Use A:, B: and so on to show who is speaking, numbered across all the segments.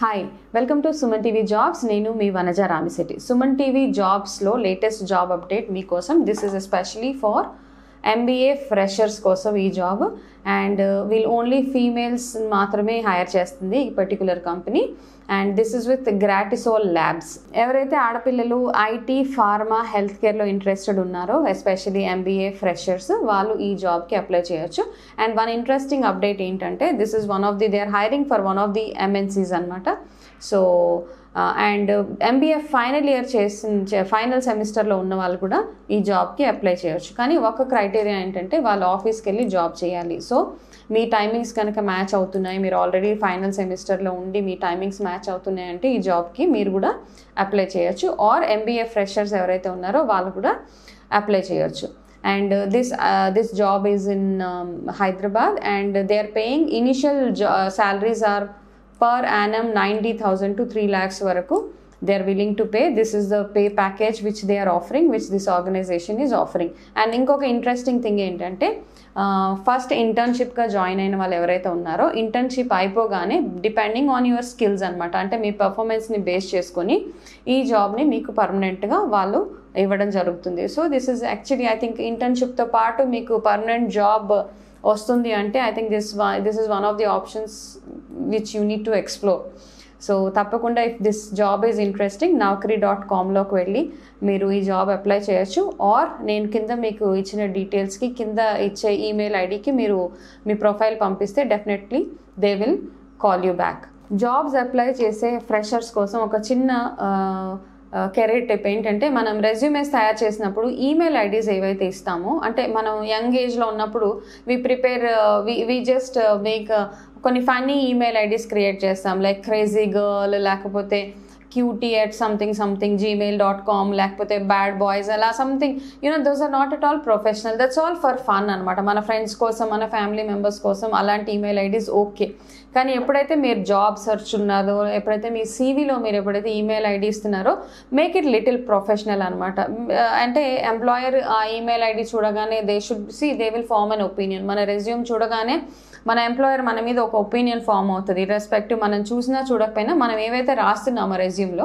A: Hi welcome to Suman TV jobs నేను మీ Vanaja Ramisetti Suman TV జాబ్స్లో లేటెస్ట్ జాబ్ అప్డేట్ మీకోసం this is especially for MBA freshers కోసం ఈ job and will only females మాత్రమే హైర్ చేస్తుంది ఈ particular company and this is with Gratisol labs ఎవరైతే ఆడపిల్లలు ఐటీ ఫార్మా హెల్త్ కేర్లో ఇంట్రెస్టెడ్ ఉన్నారో ఎస్పెషలీ ఎంబీఏ ఫ్రెషర్స్ వాళ్ళు ఈ జాబ్కి అప్లై చేయొచ్చు అండ్ వన్ ఇంట్రెస్టింగ్ అప్డేట్ ఏంటంటే this is one of the they are hiring for one of the MNCs అనమాట so and MBA final year చేసిన ఫైనల్ సెమిస్టర్లో ఉన్న వాళ్ళు కూడా ఈ జాబ్కి అప్లై చేయొచ్చు కానీ ఒక క్రైటీరియా ఏంటంటే వాళ్ళు ఆఫీస్కి వెళ్ళి జాబ్ చేయాలి సో మీ టైమింగ్స్ కనుక మ్యాచ్ అవుతున్నాయి మీరు ఆల్రెడీ ఫైనల్ సెమిస్టర్లో ఉండి మీ టైమింగ్స్ మ్యాచ్ అవుతున్నాయి అంటే ఈ జాబ్కి మీరు కూడా అప్లై చేయొచ్చు ఆర్ ఎంబీఏ ఫ్రెషర్స్ ఎవరైతే ఉన్నారో వాళ్ళు కూడా అప్లై చేయొచ్చు and this this job is in Hyderabad and they are paying initial జా salaries are per annum ninety thousand to three lakhs వరకు they are willing to pay this is the pay package which they are offering which this organisation is offering and ఇంకొక interesting thing ఏంటంటే first ఇంటర్న్షిప్గా join అయిన వాళ్ళు ఎవరైతే ఉన్నారో internship అయిపోగానే depending on your skills అనమాట అంటే మీ పర్ఫార్మెన్స్ని బేస్ చేసుకొని ఈ జాబ్ని మీకు పర్మనెంట్గా వాళ్ళు ఇవ్వడం జరుగుతుంది so this is actually I think ఇంటర్న్షిప్తో పాటు మీకు పర్మనెంట్ జాబ్ వస్తుంది అంటే I think this this is one of the options which you need to explore so తప్పకుండా if this job is interesting Naukri dot కామ్లోకి వెళ్ళి మీరు ఈ జాబ్ అప్లై చేయొచ్చు ఆర్ నేను కింద మీకు ఇచ్చిన డీటెయిల్స్కి కింద ఇచ్చే ఈమెయిల్ ఐడికి మీరు మీ ప్రొఫైల్ పంపిస్తే definitely they will call you back jobs apply చేసే ఫ్రెషర్స్ కోసం ఒక చిన్న uh, కెరీర్ టిప్ ఏంటంటే మనం రెజ్యూమేస్ తయారు చేసినప్పుడు ఈమెయిల్ ఐడీస్ ఏవైతే ఇస్తామో అంటే మనం యంగ్ ఏజ్లో ఉన్నప్పుడు we prepare we we just make కొన్ని ఫన్నీ ఈమెయిల్ ఐడీస్ క్రియేట్ చేస్తాం లైక్ క్రేజీ గర్ల్ లేకపోతే cutie at something something Gmail dot com లేకపోతే బ్యాడ్ బాయ్స్ అలా something you know those are not at all professional that's all for fun అనమాట మన friends కోసం మన family members కోసం అలాంటి ఈమెయిల్ ఐడీస్ ఓకే కానీ ఎప్పుడైతే మీరు జాబ్ సెర్చ్ ఉన్నారో ఎప్పుడైతే మీ సీవీలో మీరు ఎప్పుడైతే ఈమెయిల్ ఐడి ఇస్తున్నారో మేక్ ఇట్ లిటిల్ ప్రొఫెషనల్ అనమాట అంటే ఎంప్లాయర్ ఆ ఈమెయిల్ ఐడి చూడగానే they should see they will form an opinion మన రెజ్యూమ్ చూడగానే మన ఎంప్లాయర్ మన మీద ఒక ఒపీనియన్ ఫామ్ అవుతుంది రెస్పెక్ట్ మనం చూసినా చూడకపోయినా మనం ఏవైతే రాస్తున్నామో రెజ్యూమ్లో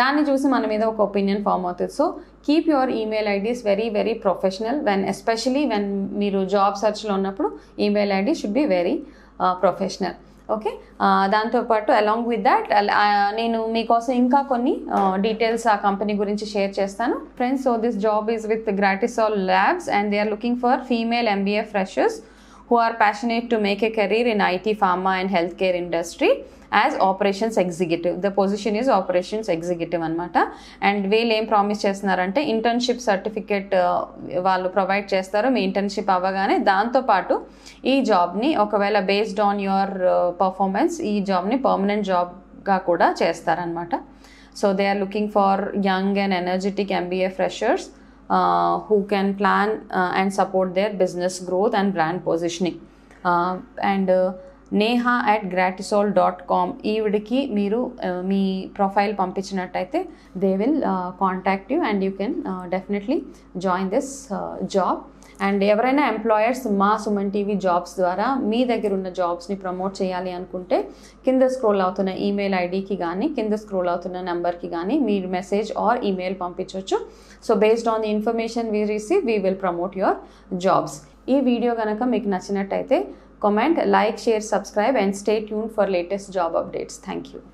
A: దాన్ని చూసి మన మీద ఒక ఒపీనియన్ ఫామ్ అవుతుంది so keep your email IDs very very professional when especially when మీరు జాబ్ సర్చ్లో ఉన్నప్పుడు email ID should be very professional okay దాంతోపాటు అలాంగ్ విత్ దాట్ నేను మీకోసం ఇంకా కొన్ని డీటెయిల్స్ uh, ఆ కంపెనీ గురించి షేర్ చేస్తాను friends so this job is with Gratisol Labs and they are looking for female MBA freshers who are passionate to make a career in IT, pharma and healthcare industry as operations executive the position is operations executive అనమాట and వీళ్ళు ఏం promise చేస్తున్నారంటే internship certificate uh, వాళ్ళు provide చేస్తారు మీ internship అవ్వగానే దాంతోపాటు ఈ జాబ్ని ఒకవేళ బేస్డ్ ఆన్ యువర్ పర్ఫార్మెన్స్ ఈ జాబ్ని పర్మనెంట్ జాబ్గా కూడా చేస్తారనమాట so they are looking for young and energetic MBA freshers Uh, who can plan uh, and support their business growth and brand positioning. Uh, and neha at gratisol.com, Ividiki Miru, me profile pumpichinataite, they will contact you and you can definitely join this job. And ఎవరైనా employers మా Suman TV jobs ద్వారా మీ దగ్గర ఉన్న జాబ్స్ని promote చేయాలి అనుకుంటే కింద scroll అవుతున్న email ఐడికి కానీ కింద స్క్రోల్ అవుతున్న నెంబర్కి కానీ మీ మెసేజ్ ఆర్ ఈమెయిల్ పంపించవచ్చు so based on the information we receive we will promote your jobs ఈ వీడియో కనుక మీకు నచ్చినట్టయితే comment like share subscribe and stay tune for latest job updates thank you